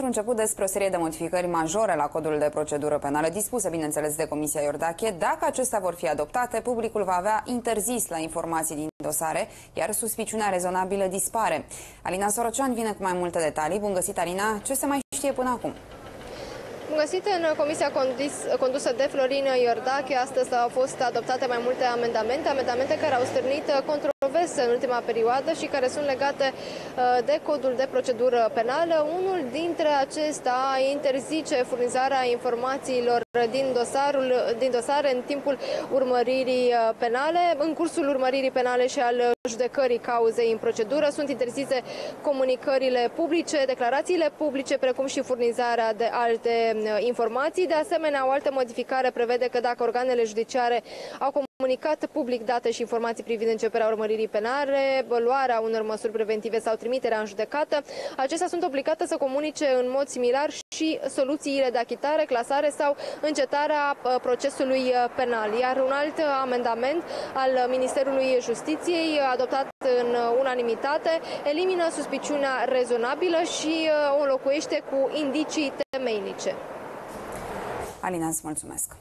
pentru început despre o serie de modificări majore la codul de procedură penală dispuse, bineînțeles, de Comisia Iordache. Dacă acestea vor fi adoptate, publicul va avea interzis la informații din dosare, iar suspiciunea rezonabilă dispare. Alina Sorocean vine cu mai multe detalii. Bun găsit, Alina. Ce se mai știe până acum? Bun găsit în comisia condusă de Florin Iordache. Astăzi au fost adoptate mai multe amendamente, amendamente care au stârnit controverse în ultima perioadă și care sunt legate uh, de codul de procedură penală. Unul dintre acestea interzice furnizarea informațiilor din, dosarul, din dosare în timpul urmăririi uh, penale, în cursul urmăririi penale și al judecării cauzei în procedură. Sunt interzise comunicările publice, declarațiile publice, precum și furnizarea de alte Uh, informații. De asemenea, o altă modificare prevede că dacă organele judiciare au Comunicat public date și informații privind începerea urmăririi penale, luarea unor măsuri preventive sau trimiterea în judecată, acestea sunt obligate să comunice în mod similar și soluțiile de achitare, clasare sau încetarea uh, procesului uh, penal. Iar un alt amendament al Ministerului Justiției, adoptat în unanimitate, elimină suspiciunea rezonabilă și uh, o înlocuiește cu indicii temeinice. Alina, îți mulțumesc!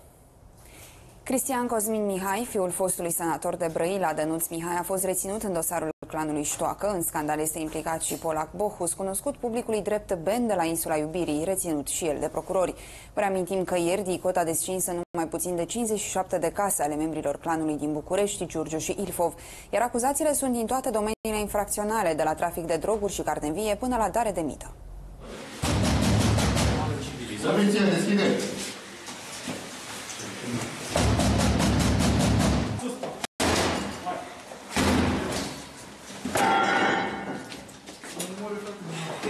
Cristian Cosmin Mihai, fiul fostului senator de Brăila, Dănuț Mihai, a fost reținut în dosarul clanului Ștoacă. În scandal este implicat și Polac Bohus, cunoscut publicului drept Ben de la Insula Iubirii, reținut și el de procurori. Vă reamintim că ieri DICOT a descins în mai puțin de 57 de case ale membrilor clanului din București, Giurgiu și Ilfov, iar acuzațiile sunt din toate domeniile infracționale, de la trafic de droguri și carte vie până la dare de mită. Poliția, deschide!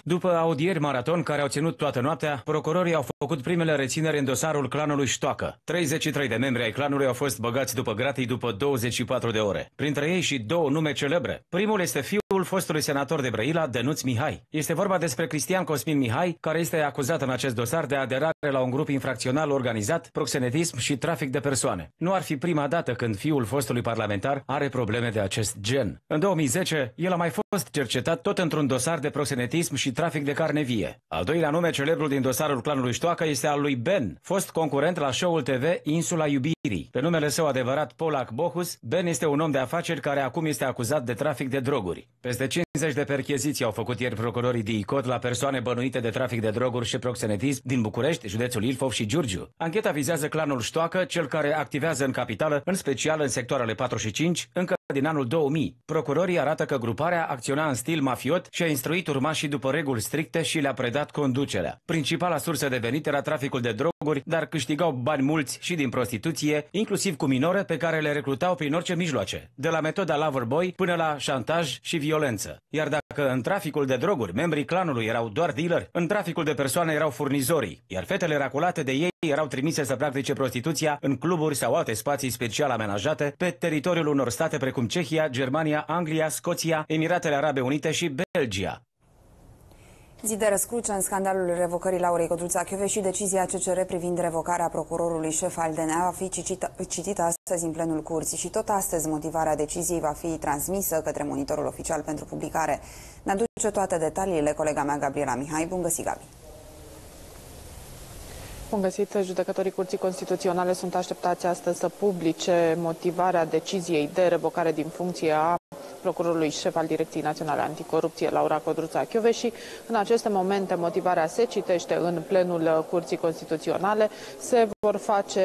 După audieri maraton care au ținut toată noaptea, procurorii au făcut primele rețineri în dosarul clanului Ștoacă. 33 de membri ai clanului au fost băgați după gratii după 24 de ore. Printre ei și două nume celebre. Primul este fiul fostului senator de Brăila, Denuț Mihai. Este vorba despre Cristian Cosmin Mihai, care este acuzat în acest dosar de aderare la un grup infracțional organizat, proxenetism și trafic de persoane. Nu ar fi prima dată când fiul fostului parlamentar are probleme de acest gen. În 2010, el a mai fost cercetat tot într-un dosar de proxenetism și trafic de carne vie. Al doilea nume celebrul din dosarul clanului Ștoacă este al lui Ben, fost concurent la show-ul TV Insula Iubirii. Pe numele său adevărat Polak Bohus, Ben este un om de afaceri care acum este acuzat de trafic de droguri. Peste 50 de percheziții au făcut ieri procurorii DICOT la persoane bănuite de trafic de droguri și proxenetism din București, județul Ilfov și Giurgiu. Ancheta vizează clanul Ștoacă, cel care activează în capitală, în special în sectoarele 4 și 5, încă din anul 2000. Procurorii arată că gruparea acționa în stil mafiot și a instruit urmașii după reguli stricte și le-a predat conducerea. Principala sursă de venit era traficul de droguri, dar câștigau bani mulți și din prostituție, inclusiv cu minore pe care le recrutau prin orice mijloace, de la metoda loverboy până la șantaj și violență. Iar dacă în traficul de droguri membrii clanului erau doar dealeri, în traficul de persoane erau furnizorii, iar fetele raculate de ei erau trimise să practice prostituția în cluburi sau alte spații special amenajate pe teritoriul unor state precum precum Cehia, Germania, Anglia, Scoția, Emiratele Arabe Unite și Belgia. Zi de răscruce în scandalul revocării Laurei Codruța și decizia CCR privind revocarea procurorului șef al DNA va fi citită, citită astăzi în plenul curții și tot astăzi motivarea deciziei va fi transmisă către monitorul oficial pentru publicare. Ne aduce toate detaliile colega mea Gabriela Mihai. Bun găsit, Gabi! Bun găsit, judecătorii Curții Constituționale sunt așteptați astăzi să publice motivarea deciziei de revocare din funcție a procurorului șef al Direcției Naționale Anticorupție, Laura Codruța și În aceste momente motivarea se citește în plenul Curții Constituționale, se vor face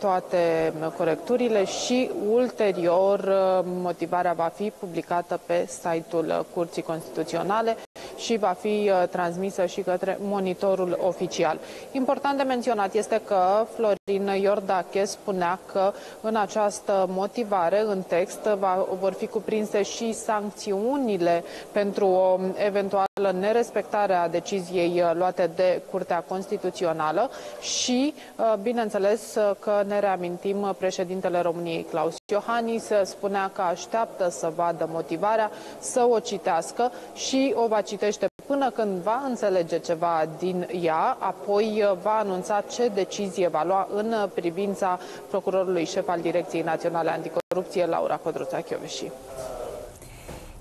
toate corecturile și ulterior motivarea va fi publicată pe site-ul Curții Constituționale și va fi uh, transmisă și către monitorul oficial. Important de menționat este că Florin Iordache spunea că în această motivare, în text, va, vor fi cuprinse și sancțiunile pentru o eventuală nerespectare a deciziei uh, luate de Curtea Constituțională și, uh, bineînțeles, că ne reamintim președintele României Claus Iohannis spunea că așteaptă să vadă motivarea, să o citească și o va cite până când va înțelege ceva din ea, apoi uh, va anunța ce decizie va lua în uh, privința procurorului șef al Direcției Naționale Anticorupție, Laura Codruța Chioveși.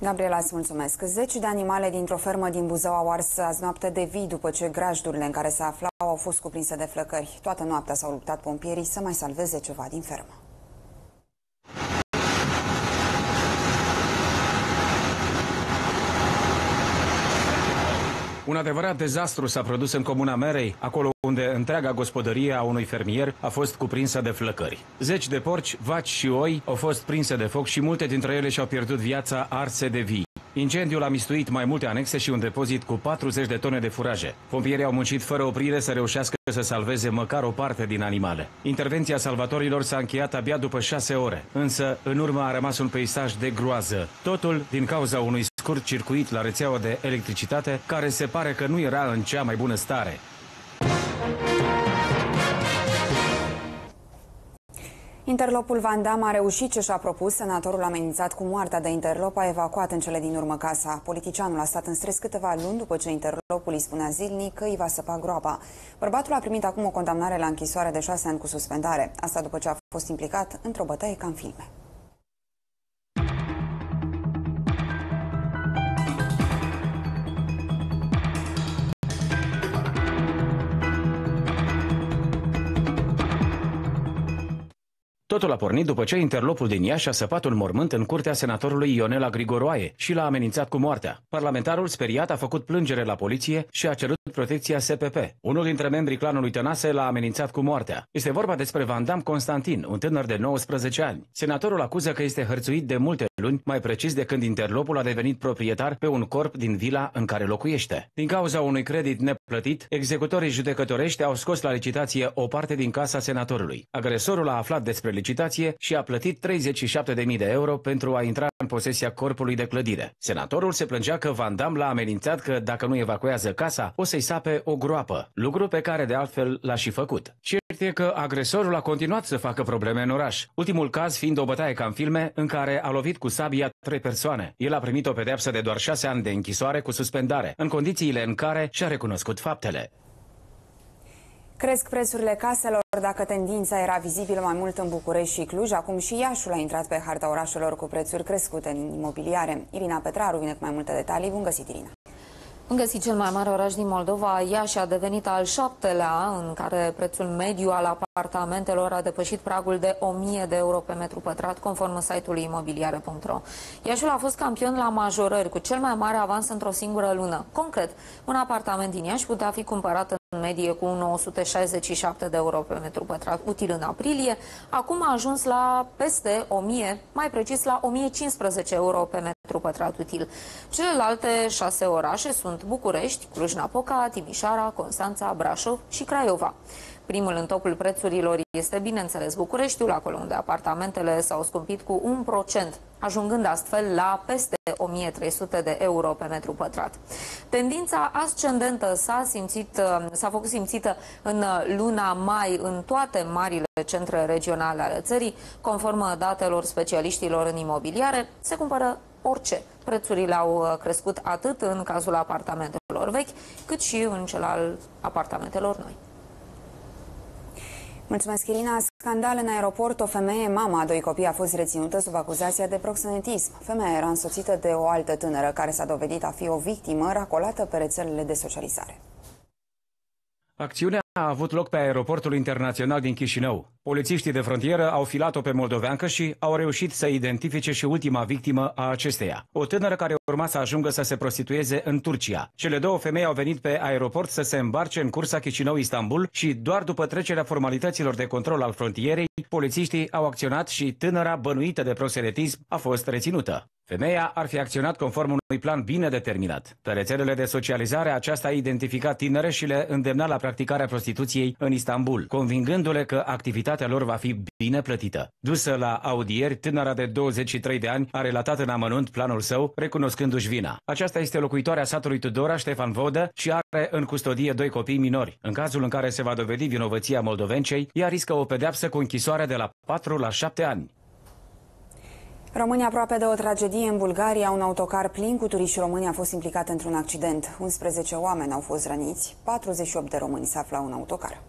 Gabriela, îți mulțumesc. Zeci de animale dintr-o fermă din Buzău au ars azi noapte de vii după ce grajdurile în care se aflau au fost cuprinse de flăcări. Toată noaptea s-au luptat pompierii să mai salveze ceva din fermă. Un adevărat dezastru s-a produs în comuna Merei, acolo unde întreaga gospodărie a unui fermier a fost cuprinsă de flăcări. Zeci de porci, vaci și oi au fost prinse de foc și multe dintre ele și-au pierdut viața arse de vii. Incendiul a mistuit mai multe anexe și un depozit cu 40 de tone de furaje. Pompierii au muncit fără oprire să reușească să salveze măcar o parte din animale. Intervenția salvatorilor s-a încheiat abia după 6 ore, însă în urmă a rămas un peisaj de groază. Totul din cauza unui scurt circuit la rețeaua de electricitate, care se pare că nu era în cea mai bună stare. Interlopul Van a reușit ce și-a propus. Senatorul amenințat cu moartea de interlop a evacuat în cele din urmă casa. Politicianul a stat în stres câteva luni după ce interlopul îi spunea zilnic că îi va săpa groapa. Bărbatul a primit acum o condamnare la închisoare de șase ani cu suspendare. Asta după ce a fost implicat într-o bătaie ca în filme. Totul a pornit după ce interlopul din Iași a săpat un mormânt în curtea senatorului Ionela Grigoroaie și l-a amenințat cu moartea. Parlamentarul speriat a făcut plângere la poliție și a cerut protecția SPP. Unul dintre membrii clanului Tănase l-a amenințat cu moartea. Este vorba despre Vandam Constantin, un tânăr de 19 ani. Senatorul acuză că este hărțuit de multe luni, mai precis de când interlopul a devenit proprietar pe un corp din vila în care locuiește. Din cauza unui credit neplătit, executorii judecătorești au scos la licitație o parte din casa senatorului. Agresorul a aflat despre licitație licitație și a plătit 37.000 de euro pentru a intra în posesia corpului de clădire. Senatorul se plângea că Van Damme l-a amenințat că dacă nu evacuează casa, o să-i sape o groapă, lucru pe care de altfel l-a și făcut. Cert e că agresorul a continuat să facă probleme în oraș, ultimul caz fiind o bătaie ca în filme în care a lovit cu sabia trei persoane. El a primit o pedeapsă de doar șase ani de închisoare cu suspendare, în condițiile în care și-a recunoscut faptele. Cresc prețurile caselor dacă tendința era vizibilă mai mult în București și Cluj, acum și Iașul a intrat pe harta orașelor cu prețuri crescute în imobiliare. Irina Petraru vine cu mai multe detalii. Bun găsit, Irina! Bun găsit cel mai mare oraș din Moldova, Iași a devenit al șaptelea, în care prețul mediu al apartamentelor a depășit pragul de 1000 de euro pe metru pătrat, conform site-ului imobiliare.ro. Iașul a fost campion la majorări, cu cel mai mare avans într-o singură lună. Concret, un apartament din Iași putea fi cumpărat în în medie cu 967 de euro pe metru pătrat util în aprilie, acum a ajuns la peste 1000, mai precis la 1015 euro pe metru pătrat util. Celelalte șase orașe sunt București, Cluj-Napoca, Timișoara, Constanța, Brașov și Craiova. Primul în topul prețurilor este, bineînțeles, Bucureștiul, acolo unde apartamentele s-au scumpit cu 1%, ajungând astfel la peste 1300 de euro pe metru pătrat. Tendința ascendentă s-a simțit, s-a făcut simțită în luna mai în toate marile centre regionale ale țării, conform datelor specialiștilor în imobiliare, se cumpără orice. Prețurile au crescut atât în cazul apartamentelor vechi, cât și în cel al apartamentelor noi. Mulțumesc, Irina. Scandal în aeroport. O femeie, mama a doi copii, a fost reținută sub acuzația de proxenetism. Femeia era însoțită de o altă tânără care s-a dovedit a fi o victimă racolată pe rețelele de socializare. Acțiunea a avut loc pe aeroportul internațional din Chișinău. Polițiștii de frontieră au filat-o pe moldoveancă și au reușit să identifice și ultima victimă a acesteia. O tânără care urma să ajungă să se prostitueze în Turcia. Cele două femei au venit pe aeroport să se îmbarce în cursa Chișinău-Istanbul și doar după trecerea formalităților de control al frontierei, polițiștii au acționat și tânăra bănuită de proseletism a fost reținută. Femeia ar fi acționat conform unui plan bine determinat. Pe rețelele de socializare, aceasta a identificat tinere și le îndemna la practicarea prostituției în Istanbul, convingându-le că activitatea lor va fi bine plătită. Dusă la audieri, tânăra de 23 de ani a relatat în amănunt planul său, recunoscându-și vina. Aceasta este locuitoarea satului Tudora, Ștefan Vodă, și are în custodie doi copii minori. În cazul în care se va dovedi vinovăția moldovencei, ea riscă o pedeapsă cu închisoare de la 4 la 7 ani. Rămâne aproape de o tragedie în Bulgaria. Un autocar plin cu turiști români a fost implicat într-un accident. 11 oameni au fost răniți, 48 de români se aflau în autocar.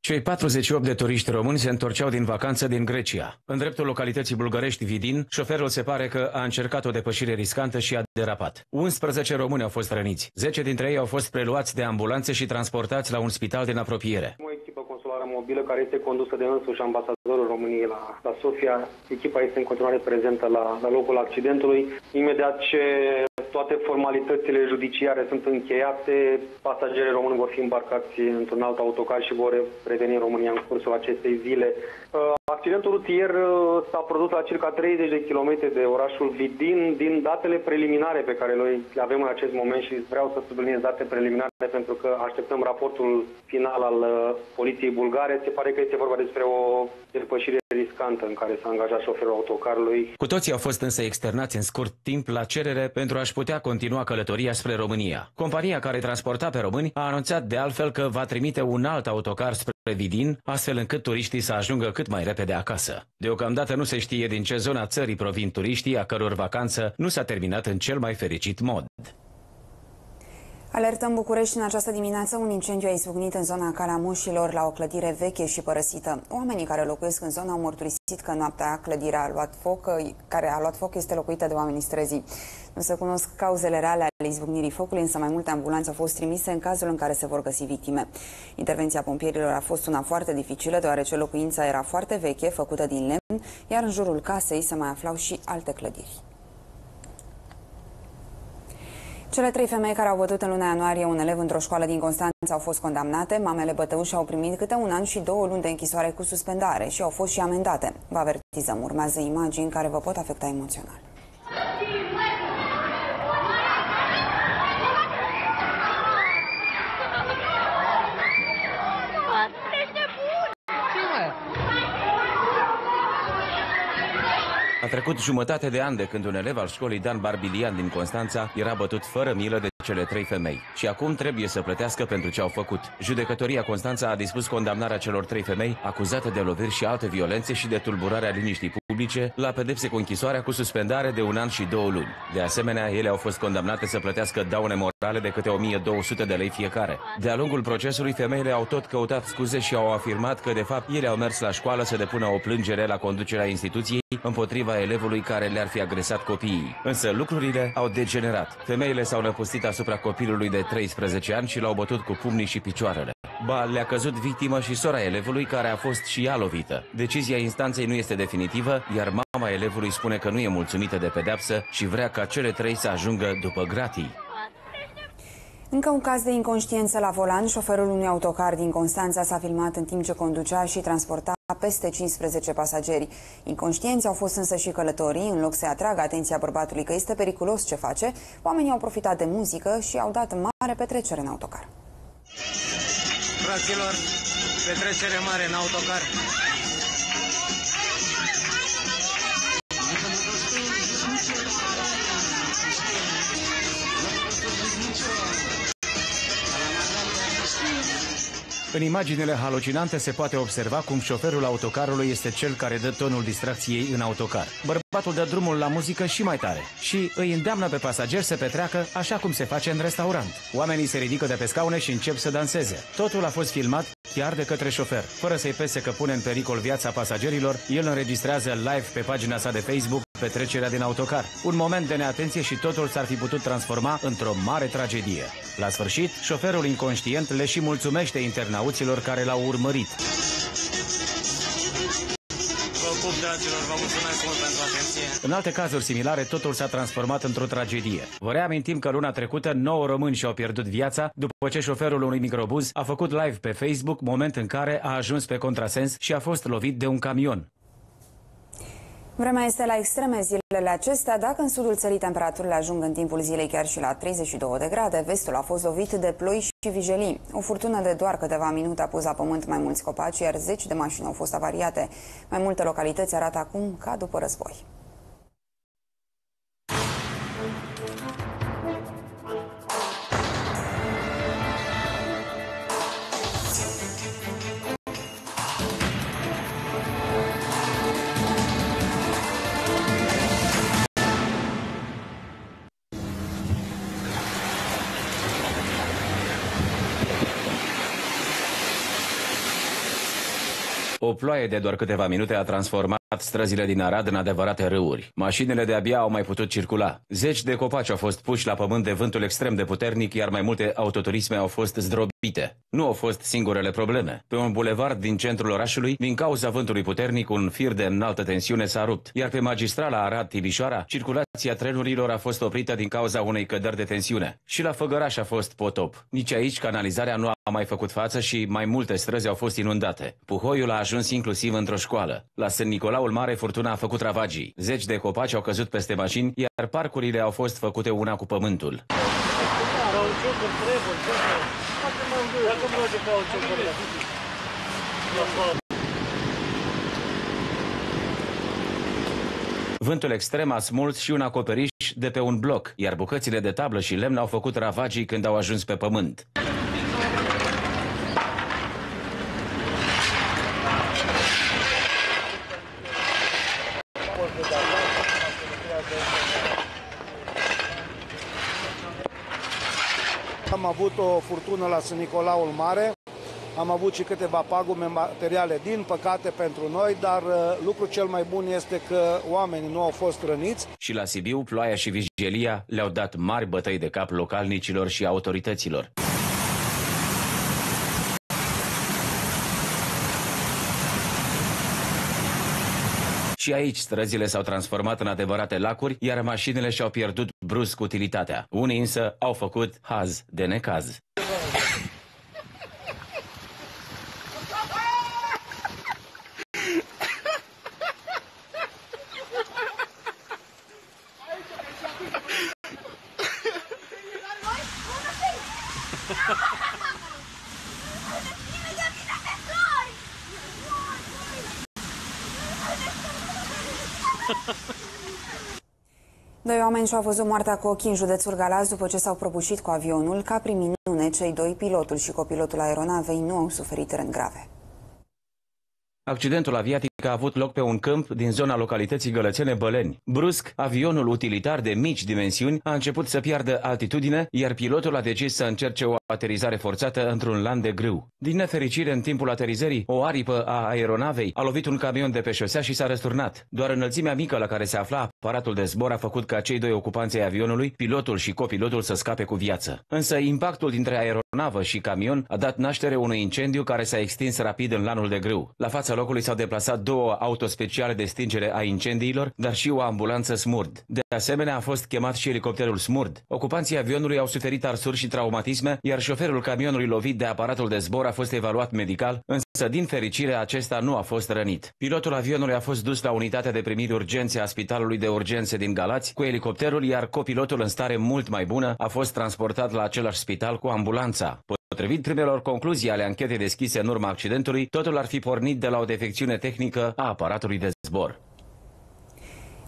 Cei 48 de turiști români se întorceau din vacanță din Grecia. În dreptul localității bulgărești Vidin, șoferul se pare că a încercat o depășire riscantă și a derapat. 11 români au fost răniți. 10 dintre ei au fost preluați de ambulanțe și transportați la un spital din apropiere. O echipă consulară mobilă care este condusă de însuși ambasada ambasadorul României la, la Sofia. Echipa este în continuare prezentă la, la locul accidentului. Imediat ce toate formalitățile judiciare sunt încheiate, pasagerii români vor fi îmbarcați într-un alt autocar și vor reveni în România în cursul acestei zile. Accidentul rutier uh, s-a produs la circa 30 de kilometri de orașul Vidin. Din datele preliminare pe care noi le avem în acest moment și vreau să subliniez date preliminare pentru că așteptăm raportul final al uh, poliției bulgare, se pare că este vorba despre o depășire riscantă în care s-a angajat șoferul autocarului. Cu toții au fost însă externați în scurt timp la cerere pentru a-și putea continua călătoria spre România. Compania care transporta pe români a anunțat de altfel că va trimite un alt autocar spre Revidin, astfel încât turiștii să ajungă cât mai repede acasă. Deocamdată nu se știe din ce zona țării provin turiștii a căror vacanță nu s-a terminat în cel mai fericit mod. Alertăm București în această dimineață, un incendiu a izbucnit în zona Calamușilor, la o clădire veche și părăsită. Oamenii care locuiesc în zona au mărturisit că noaptea clădirea a luat foc, care a luat foc este locuită de oamenii străzii. Nu se cunosc cauzele reale ale izbucnirii focului, însă mai multe ambulanțe au fost trimise în cazul în care se vor găsi victime. Intervenția pompierilor a fost una foarte dificilă, deoarece locuința era foarte veche, făcută din lemn, iar în jurul casei se mai aflau și alte clădiri. Cele trei femei care au bătut în luna ianuarie un elev într-o școală din Constanța au fost condamnate, mamele bătăuși au primit câte un an și două luni de închisoare cu suspendare și au fost și amendate. Vă avertizăm, urmează imagini care vă pot afecta emoțional. A trecut jumătate de an de când un elev al școlii Dan Barbilian din Constanța era bătut fără milă de cele trei femei și acum trebuie să plătească pentru ce au făcut. Judecătoria Constanța a dispus condamnarea celor trei femei acuzate de loviri și alte violențe și de tulburarea liniștii publice la pedepse cu închisoarea cu suspendare de un an și două luni. De asemenea, ele au fost condamnate să plătească daune morale de câte 1200 de lei fiecare. De-a lungul procesului, femeile au tot căutat scuze și au afirmat că, de fapt, ele au mers la școală să depună o plângere la conducerea instituției împotriva împotriva elevului care le-ar fi agresat copiii. Însă lucrurile au degenerat. Femeile s-au năpustit asupra copilului de 13 ani și l-au bătut cu pumnii și picioarele. Ba, le-a căzut victimă și sora elevului care a fost și ea lovită. Decizia instanței nu este definitivă, iar mama elevului spune că nu e mulțumită de pedeapsă și vrea ca cele trei să ajungă după gratii. Încă un caz de inconștiență la volan, șoferul unui autocar din Constanța s-a filmat în timp ce conducea și transporta peste 15 pasageri. Inconștienți au fost însă și călătorii, în loc să atragă atenția bărbatului că este periculos ce face, oamenii au profitat de muzică și au dat mare petrecere în autocar. Fraților, petrecere mare în autocar. În imaginele halucinante se poate observa cum șoferul autocarului este cel care dă tonul distracției în autocar. Bărbatul dă drumul la muzică și mai tare și îi îndeamnă pe pasageri să petreacă așa cum se face în restaurant. Oamenii se ridică de pe scaune și încep să danseze. Totul a fost filmat chiar de către șofer. Fără să-i pese că pune în pericol viața pasagerilor, el înregistrează live pe pagina sa de Facebook Petrecerea din autocar. Un moment de neatenție și totul s-ar fi putut transforma într-o mare tragedie. La sfârșit, șoferul inconștient le și mulțumește internauților care l-au urmărit. În alte cazuri similare, totul s-a transformat într-o tragedie. Vă reamintim că luna trecută, 9 români și-au pierdut viața după ce șoferul unui microbuz a făcut live pe Facebook moment în care a ajuns pe contrasens și a fost lovit de un camion. Vremea este la extreme zilele acestea, dacă în sudul țării temperaturile ajung în timpul zilei chiar și la 32 de grade, vestul a fost lovit de ploi și vijelii. O furtună de doar câteva minute a pus la pământ mai mulți copaci, iar zeci de mașini au fost avariate. Mai multe localități arată acum ca după război. O ploaie de doar câteva minute a transformat străzile din Arad în adevărate râuri. Mașinile de-abia au mai putut circula. Zeci de copaci au fost puși la pământ de vântul extrem de puternic, iar mai multe autoturisme au fost zdrobite. Nu au fost singurele probleme. Pe un bulevard din centrul orașului, din cauza vântului puternic, un fir de înaltă tensiune s-a rupt, iar pe magistrala arad tibișoara circulația trenurilor a fost oprită din cauza unei cădări de tensiune. Și la Făgăraș a fost potop. Nici aici canalizarea nu a mai făcut față și mai multe străzi au fost inundate. Puhoiul a ajuns inclusiv într-o școală. La Sân Nicolau Laul Mare, furtuna a făcut ravagii. Zeci de copaci au căzut peste mașini, iar parcurile au fost făcute una cu pământul. Vântul extrem a smuls și un acoperiș de pe un bloc, iar bucățile de tablă și lemn au făcut ravagii când au ajuns pe pământ. avut o furtună la Sân Nicolaul Mare, am avut și câteva pagume materiale, din păcate pentru noi, dar uh, lucru cel mai bun este că oamenii nu au fost răniți. Și la Sibiu, ploaia și vigilia le-au dat mari bătăi de cap localnicilor și autorităților. Și aici străzile s-au transformat în adevărate lacuri, iar mașinile și-au pierdut brusc utilitatea. Unii însă au făcut haz de necaz. oameni a văzut moartea cu ochii în județul Galați după ce s-au prăbușit cu avionul. Ca prin minune, cei doi, pilotul și copilotul aeronavei, nu au suferit răni grave. Accidentul aviatic a avut loc pe un câmp din zona localității Gălățene Băleni. Brusc, avionul utilitar de mici dimensiuni a început să piardă altitudine, iar pilotul a decis să încerce o Aterizare forțată într-un lan de grâu. Din nefericire, în timpul aterizării, o aripă a aeronavei a lovit un camion de pe șosea și s-a răsturnat. Doar înălțimea mică la care se afla aparatul de zbor a făcut ca cei doi ocupanți ai avionului, pilotul și copilotul, să scape cu viață. Însă impactul dintre aeronavă și camion a dat naștere unui incendiu care s-a extins rapid în lanul de grâu. La fața locului s-au deplasat două auto speciale de stingere a incendiilor, dar și o ambulanță smurd. De asemenea, a fost chemat și elicopterul smurd. Ocupanții avionului au suferit arsuri și traumatisme, iar șoferul camionului lovit de aparatul de zbor a fost evaluat medical, însă din fericire acesta nu a fost rănit. Pilotul avionului a fost dus la unitatea de primiri urgențe a Spitalului de Urgențe din Galați cu elicopterul, iar copilotul în stare mult mai bună a fost transportat la același spital cu ambulanța. Potrivit primelor concluzii ale anchetei deschise în urma accidentului, totul ar fi pornit de la o defecțiune tehnică a aparatului de zbor.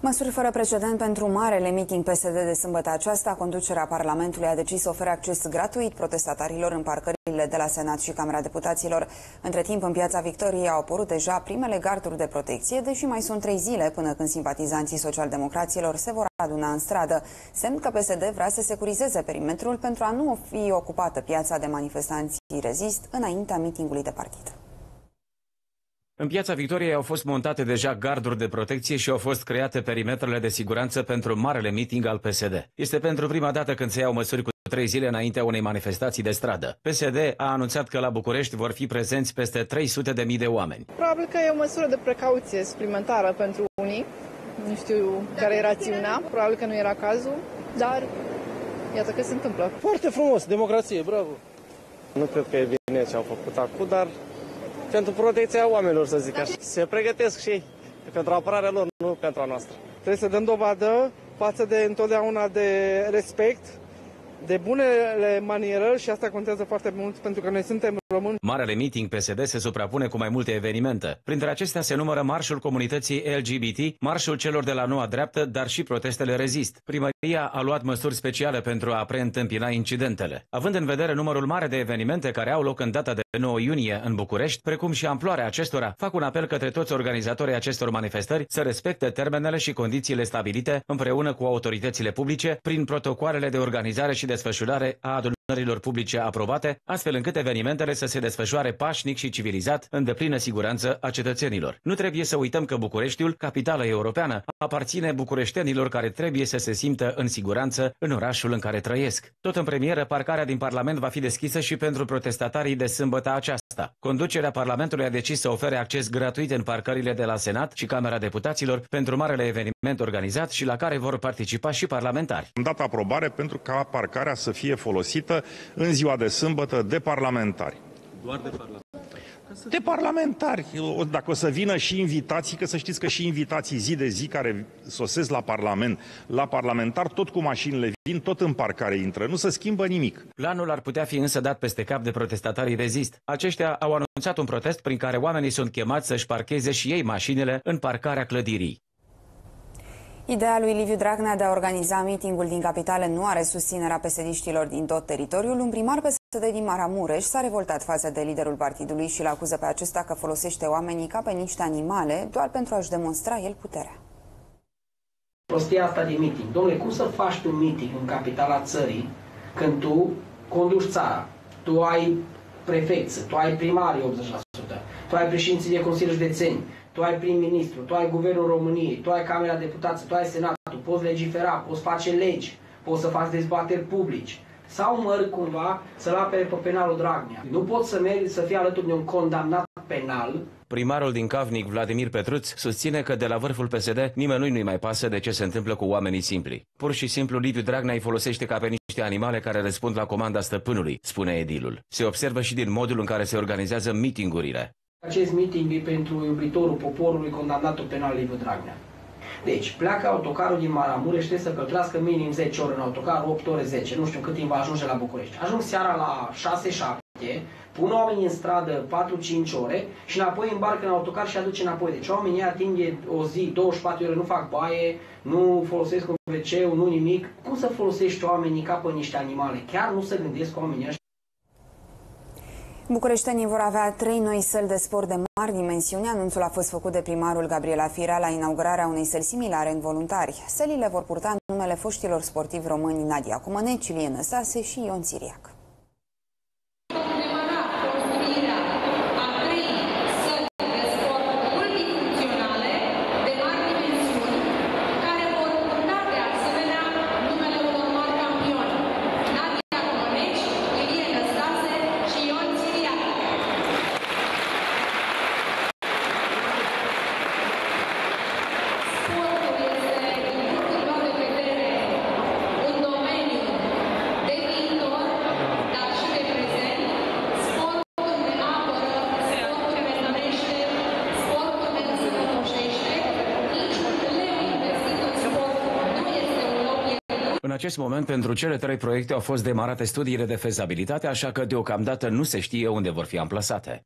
Măsuri fără precedent pentru marele meeting PSD de sâmbătă aceasta, conducerea Parlamentului a decis să ofere acces gratuit protestatarilor în parcările de la Senat și Camera Deputaților. Între timp, în piața Victoriei au apărut deja primele garduri de protecție, deși mai sunt trei zile până când simpatizanții socialdemocraților se vor aduna în stradă, semn că PSD vrea să securizeze perimetrul pentru a nu fi ocupată piața de manifestanții rezist înaintea mitingului de partid. În piața Victoriei au fost montate deja garduri de protecție și au fost create perimetrele de siguranță pentru marele meeting al PSD. Este pentru prima dată când se iau măsuri cu trei zile înaintea unei manifestații de stradă. PSD a anunțat că la București vor fi prezenți peste 300 de mii de oameni. Probabil că e o măsură de precauție suplimentară pentru unii. Nu știu care e rațiunea, probabil că nu era cazul, dar iată că se întâmplă. Foarte frumos, democrație, bravo! Nu cred că e bine ce au făcut acum, dar pentru protecția oamenilor, să zic așa. Se pregătesc și ei pentru apărarea lor, nu pentru a noastră. Trebuie să dăm dovadă față de întotdeauna de respect de bunele manierări și asta contează foarte mult pentru că noi suntem români. Marele meeting PSD se suprapune cu mai multe evenimente. Printre acestea se numără marșul comunității LGBT, marșul celor de la noua dreaptă, dar și protestele rezist. Primăria a luat măsuri speciale pentru a preîntâmpina incidentele. Având în vedere numărul mare de evenimente care au loc în data de 9 iunie în București, precum și amploarea acestora, fac un apel către toți organizatorii acestor manifestări să respecte termenele și condițiile stabilite împreună cu autoritățile publice prin protocoarele de organizare și și desfășurare a adunării funcționarilor publice aprobate, astfel încât evenimentele să se desfășoare pașnic și civilizat, în deplină siguranță a cetățenilor. Nu trebuie să uităm că Bucureștiul, capitala europeană, aparține bucureștenilor care trebuie să se simtă în siguranță în orașul în care trăiesc. Tot în premieră, parcarea din Parlament va fi deschisă și pentru protestatarii de sâmbătă aceasta. Conducerea Parlamentului a decis să ofere acces gratuit în parcările de la Senat și Camera Deputaților pentru marele eveniment organizat și la care vor participa și parlamentari. Am dat aprobare pentru ca parcarea să fie folosită făcută în ziua de sâmbătă de parlamentari. Doar de parlamentari. De parlamentari. Dacă o să vină și invitații, că să știți că și invitații zi de zi care sosesc la Parlament, la parlamentar, tot cu mașinile vin, tot în parcare intră. Nu se schimbă nimic. Planul ar putea fi însă dat peste cap de protestatarii rezist. Aceștia au anunțat un protest prin care oamenii sunt chemați să-și parcheze și ei mașinile în parcarea clădirii. Ideea lui Liviu Dragnea de a organiza mitingul din capitale nu are susținerea pesediștilor din tot teritoriul. Un primar PSD din Maramureș s-a revoltat față de liderul partidului și îl acuză pe acesta că folosește oamenii ca pe niște animale doar pentru a-și demonstra el puterea. Prostia asta de miting. Domnule, cum să faci un miting în capitala țării când tu conduci țara, tu ai prefecță, tu ai primarii 80%, tu ai președinții de consilii județeni, tu ai prim-ministru, tu ai guvernul României, tu ai Camera Deputaților, tu ai Senatul, poți legifera, poți face legi, poți să faci dezbateri publici. Sau măr cumva să-l apere pe penalul Dragnea. Nu poți să mergi să fii alături de un condamnat penal Primarul din Cavnic, Vladimir Petruț, susține că de la vârful PSD nimănui nu-i mai pasă de ce se întâmplă cu oamenii simpli. Pur și simplu, Liviu Dragnea îi folosește ca pe niște animale care răspund la comanda stăpânului, spune edilul. Se observă și din modul în care se organizează mitingurile. Acest meeting e pentru iubitorul poporului condamnat penal Liviu Dragnea. Deci, pleacă autocarul din Maramureș, trebuie să călătorească minim 10 ore în autocar, 8 ore 10, nu știu cât timp va ajunge la București. Ajung seara la 6-7, pun oamenii în stradă 4-5 ore și înapoi îmbarcă în autocar și aduce înapoi. Deci oamenii atinge o zi, 24 ore, nu fac baie, nu folosesc un wc nu nimic. Cum să folosești oamenii ca pe niște animale? Chiar nu se gândesc oamenii ăștia Bucureștenii vor avea trei noi săli de sport de mari dimensiuni. Anunțul a fost făcut de primarul Gabriela Firea la inaugurarea unei săli similare în voluntari. Sălile vor purta numele foștilor sportivi români Nadia Cumăneci, Ilie Sase și Ion Siriac. acest moment, pentru cele trei proiecte au fost demarate studiile de fezabilitate, așa că deocamdată nu se știe unde vor fi amplasate.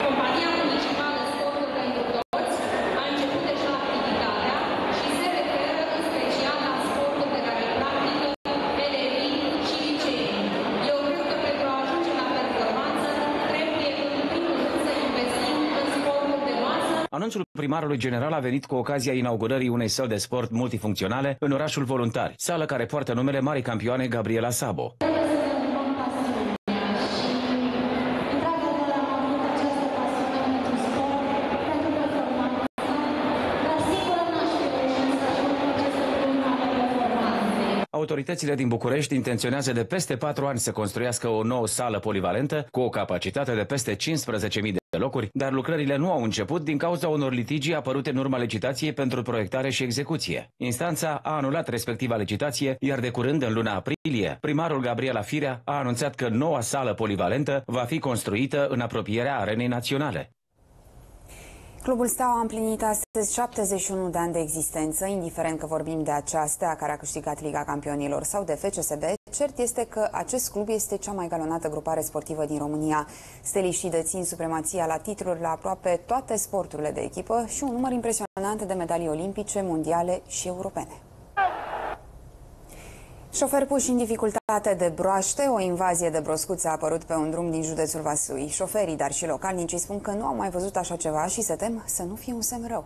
primarului general a venit cu ocazia inaugurării unei săli de sport multifuncționale în orașul Voluntari, sală care poartă numele marii campioane Gabriela Sabo. Autoritățile din București intenționează de peste 4 ani să construiască o nouă sală polivalentă cu o capacitate de peste 15.000 de locuri, dar lucrările nu au început din cauza unor litigii apărute în urma licitației pentru proiectare și execuție. Instanța a anulat respectiva licitație, iar de curând, în luna aprilie, primarul Gabriela Firea a anunțat că noua sală polivalentă va fi construită în apropierea arenei naționale. Clubul Steaua a împlinit astăzi 71 de ani de existență, indiferent că vorbim de aceasta care a câștigat Liga Campionilor sau de FCSB, Cert este că acest club este cea mai galonată grupare sportivă din România. Steliștii dețin supremația la titluri la aproape toate sporturile de echipă și un număr impresionant de medalii olimpice, mondiale și europene. Șofer puși în dificultate de broaște, o invazie de broscuțe a apărut pe un drum din județul Vaslui. Șoferii, dar și localnicii spun că nu au mai văzut așa ceva și se tem să nu fie un semn rău.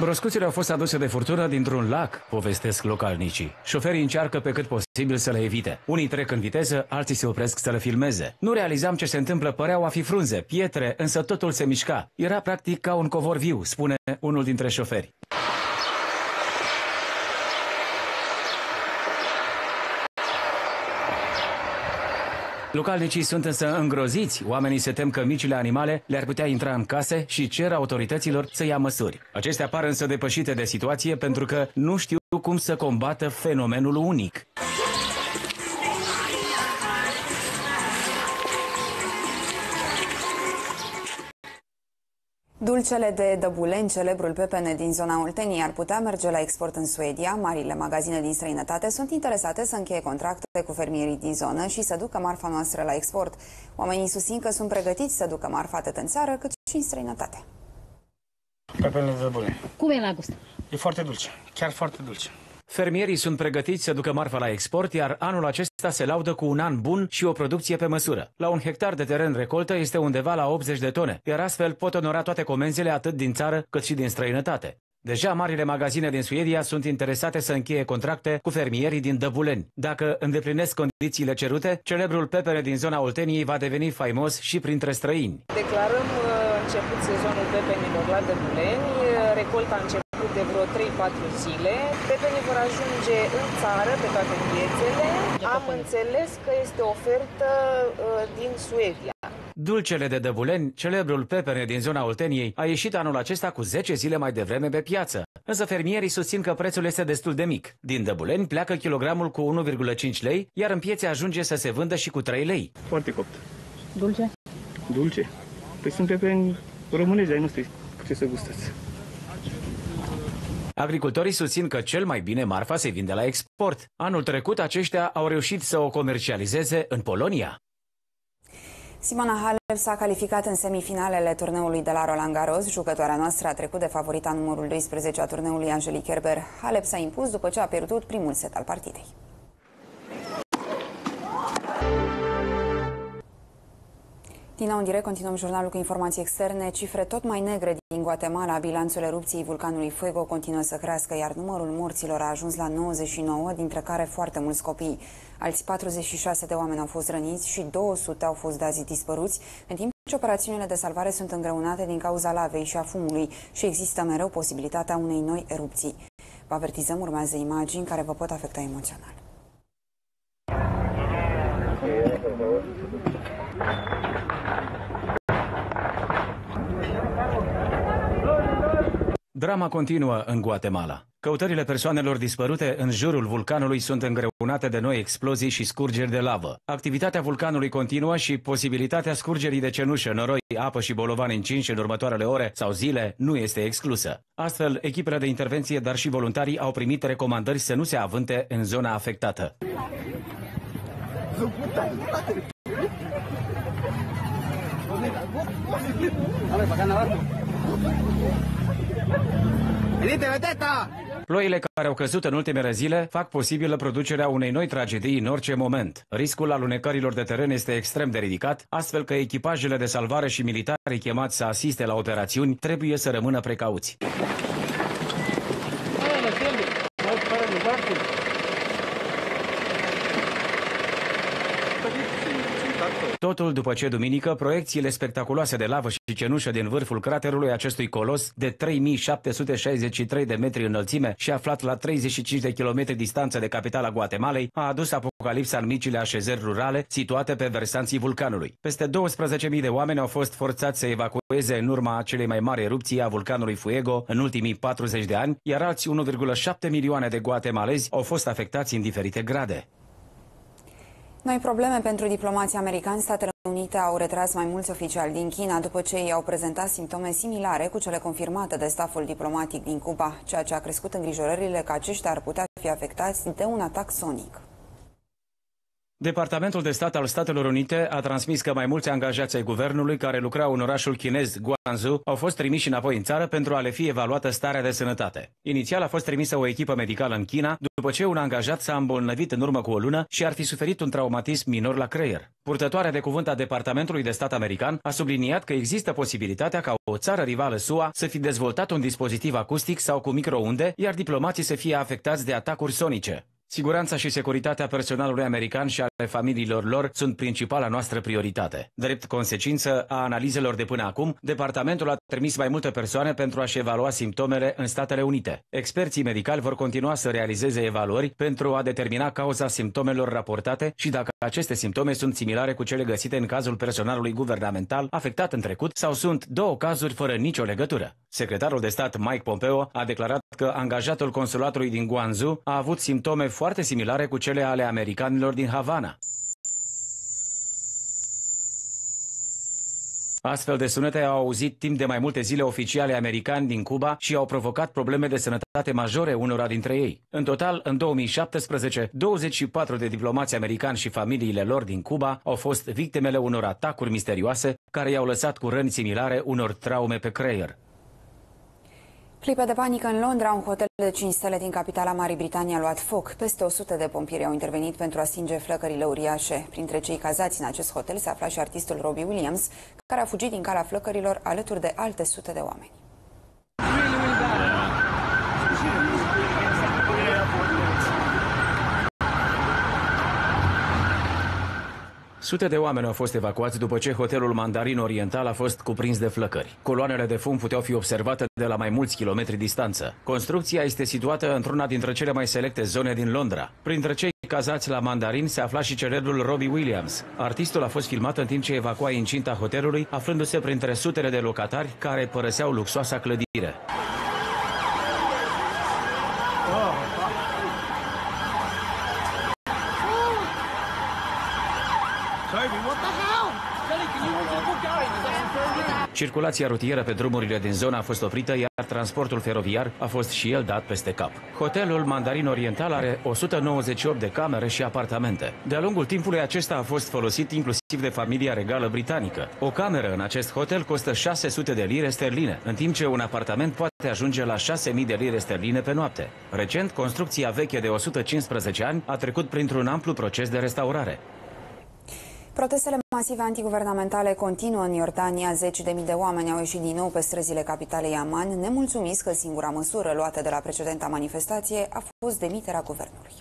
Broscuțele au fost aduse de furtună dintr-un lac, povestesc localnicii. Șoferii încearcă pe cât posibil să le evite. Unii trec în viteză, alții se opresc să le filmeze. Nu realizam ce se întâmplă, păreau a fi frunze, pietre, însă totul se mișca. Era practic ca un covor viu, spune unul dintre șoferi. Localnicii sunt însă îngroziți. Oamenii se tem că micile animale le-ar putea intra în case și cer autorităților să ia măsuri. Acestea par însă depășite de situație pentru că nu știu cum să combată fenomenul unic. Dulcele de dăbulen, celebrul pepene din zona Oltenii, ar putea merge la export în Suedia. Marile magazine din străinătate sunt interesate să încheie contracte cu fermierii din zonă și să ducă marfa noastră la export. Oamenii susțin că sunt pregătiți să ducă marfa atât în țară cât și în străinătate. Pepenele de Dăbuleni. Cum e la gust? E foarte dulce, chiar foarte dulce. Fermierii sunt pregătiți să ducă marfa la export, iar anul acesta se laudă cu un an bun și o producție pe măsură. La un hectar de teren recoltă este undeva la 80 de tone, iar astfel pot onora toate comenzile atât din țară cât și din străinătate. Deja marile magazine din Suedia sunt interesate să încheie contracte cu fermierii din Dăbuleni. Dacă îndeplinesc condițiile cerute, celebrul pepere din zona Olteniei va deveni faimos și printre străini. Declarăm uh, început sezonul pepenilor la Dăbuleni, uh, recolta început de vreo 3-4 zile. Pepenii vor ajunge în țară, pe toate piețele. Am înțeles că este o ofertă uh, din Suedia. Dulcele de Dăbuleni, celebrul pepene din zona Olteniei, a ieșit anul acesta cu 10 zile mai devreme pe piață. Însă fermierii susțin că prețul este destul de mic. Din Dăbuleni pleacă kilogramul cu 1,5 lei, iar în piețe ajunge să se vândă și cu 3 lei. Foarte copt. Dulce? Dulce. Păi sunt pepeni românezi ai știu Ce să gustați? Agricultorii susțin că cel mai bine marfa se vinde la export. Anul trecut aceștia au reușit să o comercializeze în Polonia. Simona Halep s-a calificat în semifinalele turneului de la Roland Garros. Jucătoarea noastră a trecut de favorita numărul 12 a turneului Angelique Kerber. Halep s-a impus după ce a pierdut primul set al partidei. Din nou în direct continuăm jurnalul cu informații externe. Cifre tot mai negre din Guatemala, bilanțul erupției vulcanului Fuego continuă să crească, iar numărul morților a ajuns la 99, dintre care foarte mulți copii. Alți 46 de oameni au fost răniți și 200 au fost dați dispăruți, în timp ce operațiunile de salvare sunt îngreunate din cauza lavei și a fumului și există mereu posibilitatea unei noi erupții. Vă avertizăm, urmează imagini care vă pot afecta emoțional. Drama continuă în Guatemala. Căutările persoanelor dispărute în jurul vulcanului sunt îngreunate de noi explozii și scurgeri de lavă. Activitatea vulcanului continuă și posibilitatea scurgerii de cenușă, noroi, apă și în cinci în următoarele ore sau zile nu este exclusă. Astfel, echipele de intervenție, dar și voluntarii au primit recomandări să nu se avânte în zona afectată. Ridele vedeta! Ploile care au căzut în ultimele zile fac posibilă producerea unei noi tragedii în orice moment. Riscul alunecărilor de teren este extrem de ridicat, astfel că echipajele de salvare și militarii chemați să asiste la operațiuni trebuie să rămână precauți. Totul după ce duminică proiecțiile spectaculoase de lavă și cenușă din vârful craterului acestui colos de 3763 de metri înălțime și aflat la 35 de kilometri distanță de capitala Guatemalei a adus apocalipsa în micile așezări rurale situate pe versanții vulcanului. Peste 12.000 de oameni au fost forțați să evacueze în urma celei mai mari erupții a vulcanului Fuego în ultimii 40 de ani, iar alți 1,7 milioane de guatemalezi au fost afectați în diferite grade. Noi probleme pentru diplomații americani. Statele Unite au retras mai mulți oficiali din China după ce ei au prezentat simptome similare cu cele confirmate de staful diplomatic din Cuba, ceea ce a crescut îngrijorările că aceștia ar putea fi afectați de un atac sonic. Departamentul de stat al Statelor Unite a transmis că mai mulți angajați ai guvernului care lucrau în orașul chinez Guangzhou au fost trimiși înapoi în țară pentru a le fi evaluată starea de sănătate. Inițial a fost trimisă o echipă medicală în China, după ce un angajat s-a îmbolnăvit în urmă cu o lună și ar fi suferit un traumatism minor la creier. Purtătoarea de cuvânt a Departamentului de Stat American a subliniat că există posibilitatea ca o țară rivală SUA să fi dezvoltat un dispozitiv acustic sau cu microunde, iar diplomații să fie afectați de atacuri sonice. Siguranța și securitatea personalului american și ale familiilor lor sunt principala noastră prioritate. Drept consecință a analizelor de până acum, departamentul a trimis mai multe persoane pentru a-și evalua simptomele în Statele Unite. Experții medicali vor continua să realizeze evaluări pentru a determina cauza simptomelor raportate și dacă aceste simptome sunt similare cu cele găsite în cazul personalului guvernamental afectat în trecut sau sunt două cazuri fără nicio legătură. Secretarul de stat Mike Pompeo a declarat că angajatul consulatului din Guangzhou a avut simptome foarte similare cu cele ale americanilor din Havana. Astfel de sunete au auzit timp de mai multe zile oficiale americani din Cuba și au provocat probleme de sănătate majore unora dintre ei. În total, în 2017, 24 de diplomați americani și familiile lor din Cuba au fost victimele unor atacuri misterioase care i-au lăsat cu răni similare unor traume pe creier. Clipe de panică în Londra, un hotel de 5 stele din capitala Marii Britanii a luat foc. Peste 100 de pompieri au intervenit pentru a stinge flăcările uriașe. Printre cei cazați în acest hotel se afla și artistul Robbie Williams, care a fugit din calea flăcărilor alături de alte sute de oameni. Sute de oameni au fost evacuați după ce hotelul Mandarin Oriental a fost cuprins de flăcări. Coloanele de fum puteau fi observate de la mai mulți kilometri distanță. Construcția este situată într-una dintre cele mai selecte zone din Londra. Printre cei cazați la mandarin se afla și celebrul Robbie Williams. Artistul a fost filmat în timp ce evacua incinta hotelului, aflându-se printre sutele de locatari care părăseau luxoasa clădire. Circulația rutieră pe drumurile din zona a fost oprită, iar transportul feroviar a fost și el dat peste cap. Hotelul Mandarin Oriental are 198 de camere și apartamente. De-a lungul timpului acesta a fost folosit inclusiv de familia regală britanică. O cameră în acest hotel costă 600 de lire sterline, în timp ce un apartament poate ajunge la 6.000 de lire sterline pe noapte. Recent, construcția veche de 115 ani a trecut printr-un amplu proces de restaurare. Protestele masive antiguvernamentale continuă în Iordania. Zeci de mii de oameni au ieșit din nou pe străzile capitalei Amman, nemulțumiți că singura măsură luată de la precedenta manifestație a fost demiterea guvernului.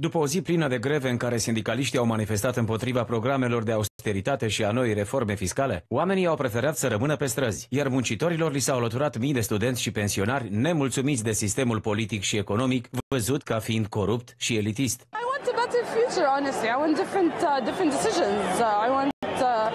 După o zi plină de greve în care sindicaliștii au manifestat împotriva programelor de austeritate și a noi reforme fiscale, oamenii au preferat să rămână pe străzi, iar muncitorilor li s-au alăturat mii de studenți și pensionari nemulțumiți de sistemul politic și economic, văzut ca fiind corupt și elitist want a better future, honestly. I want different, uh, different decisions. Uh, I want. Uh,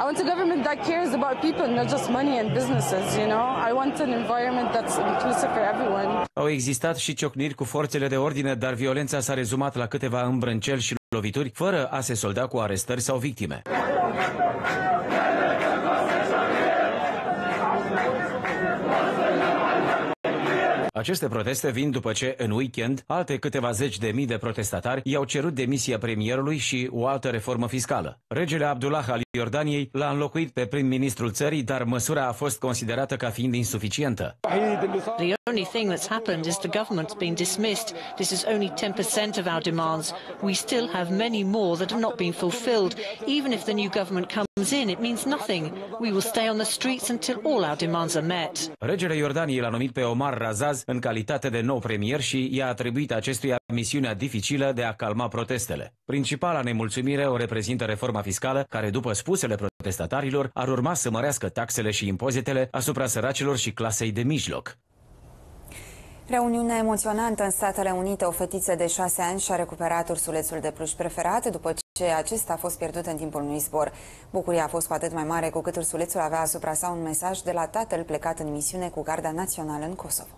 I want a government that cares about people, not just money and businesses, you know? I want an environment that's inclusive for everyone. Au existat și ciocniri cu forțele de ordine, dar violența s-a rezumat la câteva îmbrânceli și lovituri, fără a se solda cu arestări sau victime. Aceste proteste vin după ce, în weekend, alte câteva zeci de mii de protestatari i-au cerut demisia premierului și o altă reformă fiscală. Regele Abdullah al Iordaniei l-a înlocuit pe prim-ministrul țării, dar măsura a fost considerată ca fiind insuficientă. The only thing that's happened is the government's been dismissed. This is only 10% of our demands. We still have many more that have not been fulfilled. Even if the new government comes in, it means nothing. We will stay on the streets until all our demands are met. Regele Iordanii l-a numit pe Omar Razaz în calitate de nou premier și i-a atribuit acestuia misiunea dificilă de a calma protestele. Principala nemulțumire o reprezintă reforma fiscală, care, după spusele protestatarilor, ar urma să mărească taxele și impozitele asupra săracilor și clasei de mijloc. Reuniunea emoționantă în Statele Unite, o fetiță de șase ani și-a recuperat ursulețul de pluș preferat după ce acesta a fost pierdut în timpul unui zbor. Bucuria a fost cu atât mai mare cu cât ursulețul avea asupra sa un mesaj de la tatăl plecat în misiune cu Garda Națională în Kosovo.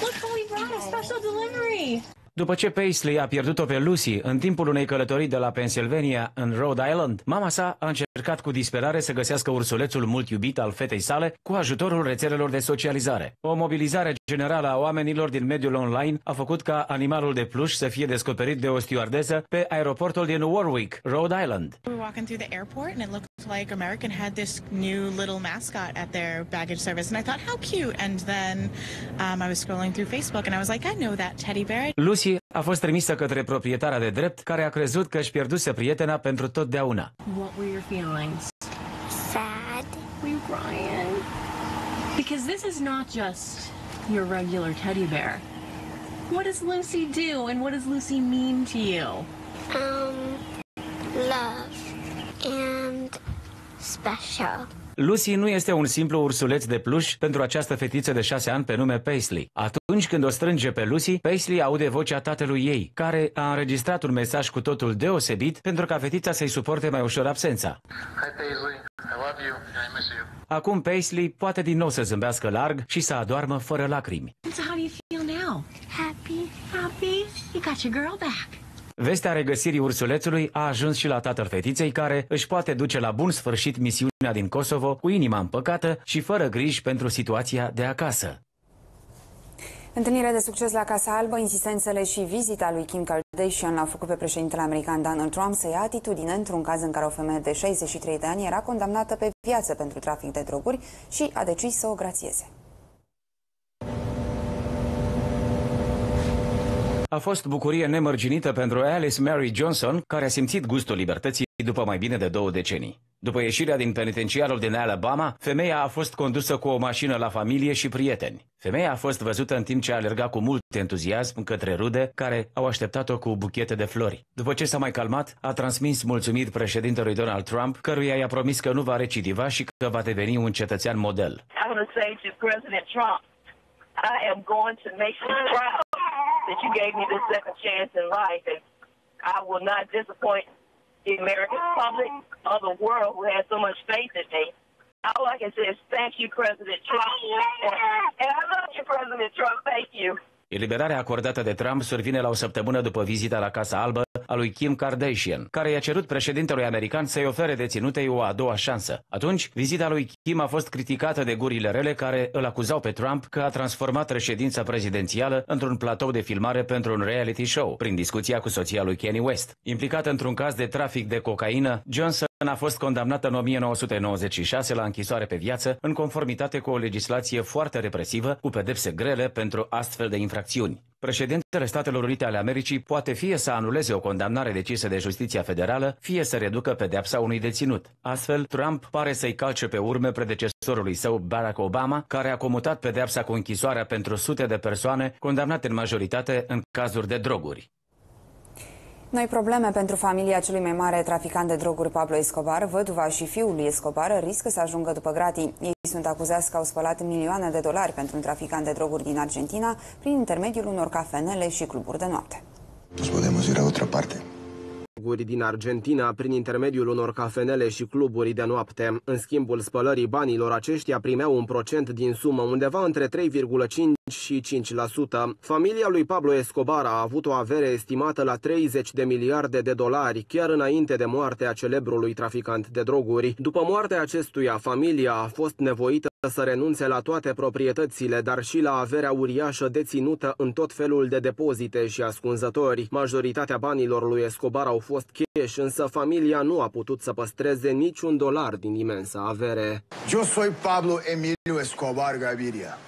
Look how we brought a special delivery! După ce Paisley a pierdut-o pe Lucy în timpul unei călătorii de la Pennsylvania în Rhode Island, mama sa a încercat cu disperare să găsească ursulețul mult iubit al fetei sale cu ajutorul rețelelor de socializare. O mobilizare generală a oamenilor din mediul online a făcut ca animalul de pluș să fie descoperit de o stewardesă pe aeroportul din Warwick, Rhode Island. like American had this new little mascot at their baggage service, and I thought, how cute. And then um, I was scrolling through Facebook, and I was like, I know that teddy bear. Lucy Lucy a fost trimisă către proprietara de drept, care a crezut că își pierduse prietena pentru totdeauna. What were your feelings? Sad. Were you crying? Because this is not just your regular teddy bear. What does Lucy do and what does Lucy mean to you? Um, love and special. Lucy nu este un simplu ursuleț de pluș pentru această fetiță de șase ani pe nume Paisley. Atunci când o strânge pe Lucy, Paisley aude vocea tatălui ei, care a înregistrat un mesaj cu totul deosebit pentru ca fetița să-i suporte mai ușor absența. Hi Paisley, I love you I miss you. Acum Paisley poate din nou să zâmbească larg și să adoarmă fără lacrimi. So how do you feel now? Happy. Happy? You got your girl back. Vestea regăsirii ursulețului a ajuns și la tatăl fetiței care își poate duce la bun sfârșit misiunea din Kosovo cu inima împăcată și fără griji pentru situația de acasă. Întâlnirea de succes la Casa Albă, insistențele și vizita lui Kim Kardashian l-au făcut pe președintele american Donald Trump să ia atitudine într-un caz în care o femeie de 63 de ani era condamnată pe viață pentru trafic de droguri și a decis să o grațieze. A fost bucurie nemărginită pentru Alice Mary Johnson, care a simțit gustul libertății după mai bine de două decenii. După ieșirea din penitenciarul din Alabama, femeia a fost condusă cu o mașină la familie și prieteni. Femeia a fost văzută în timp ce alerga cu mult entuziasm către rude care au așteptat-o cu buchete de flori. După ce s-a mai calmat, a transmis mulțumit președintelui Donald Trump, căruia i-a promis că nu va recidiva și că va deveni un cetățean model. I am going to make you proud that you gave me this second chance in life, and I will not disappoint the American public or the world who has so much faith in me. All I can say is thank you, President Trump. And I love you, President Trump. Thank you. Eliberarea acordată de Trump survine la o săptămână după vizita la Casa Albă a lui Kim Kardashian, care i-a cerut președintelui american să-i ofere deținutei o a doua șansă. Atunci, vizita lui Kim a fost criticată de gurile rele care îl acuzau pe Trump că a transformat reședința prezidențială într-un platou de filmare pentru un reality show, prin discuția cu soția lui Kanye West. Implicat într-un caz de trafic de cocaină, Johnson a fost condamnată în 1996 la închisoare pe viață, în conformitate cu o legislație foarte represivă, cu pedepse grele pentru astfel de infracțiuni. Președintele Statelor Unite ale Americii poate fie să anuleze o condamnare decisă de justiția federală, fie să reducă pedepsa unui deținut. Astfel, Trump pare să-i calce pe urme predecesorului său Barack Obama, care a comutat pedepsa cu închisoarea pentru sute de persoane condamnate în majoritate în cazuri de droguri. Noi probleme pentru familia celui mai mare traficant de droguri Pablo Escobar, văduva și fiul lui Escobar riscă să ajungă după gratii. Ei sunt acuzați că au spălat milioane de dolari pentru un traficant de droguri din Argentina prin intermediul unor cafenele și cluburi de noapte. Nos podemos zi a otra parte droguri din Argentina prin intermediul unor cafenele și cluburi de noapte. În schimbul spălării banilor aceștia primeau un procent din sumă undeva între 3,5 și 5%. Familia lui Pablo Escobar a avut o avere estimată la 30 de miliarde de dolari, chiar înainte de moartea celebrului traficant de droguri. După moartea acestuia, familia a fost nevoită să renunțe la toate proprietățile, dar și la averea uriașă deținută în tot felul de depozite și ascunzători. Majoritatea banilor lui Escobar au fost cash, însă familia nu a putut să păstreze niciun dolar din imensa avere. Eu sunt Pablo Emilio Escobar Gaviria.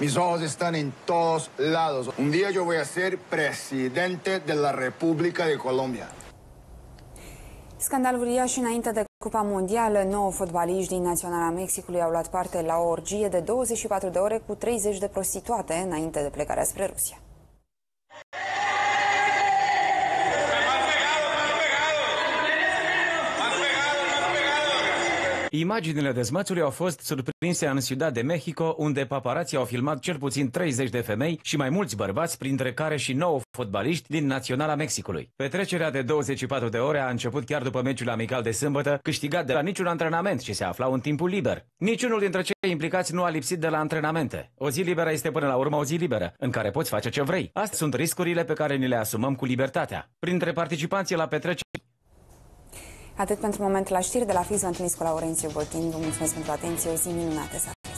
Mis ojos están en todos lados. Un día yo voy a ser presidente de la República de Colombia. Scandal uriaș înainte de Cupa Mondială, 9 fotbaliști din Naționala Mexicului au luat parte la o orgie de 24 de ore cu 30 de prostituate înainte de plecarea spre Rusia. Imaginile dezmățului au fost surprinse în Ciudad de Mexico, unde paparații au filmat cel puțin 30 de femei și mai mulți bărbați, printre care și 9 fotbaliști din Naționala Mexicului. Petrecerea de 24 de ore a început chiar după meciul amical de sâmbătă, câștigat de la niciun antrenament și se aflau în timpul liber. Niciunul dintre cei implicați nu a lipsit de la antrenamente. O zi liberă este până la urmă o zi liberă, în care poți face ce vrei. Astea sunt riscurile pe care ni le asumăm cu libertatea. Printre participanții la petrecere Atât pentru momentul la știri de la FIS, vă întâlniți cu Laurențiu Botin. Vă mulțumesc pentru atenție, o zi minunată să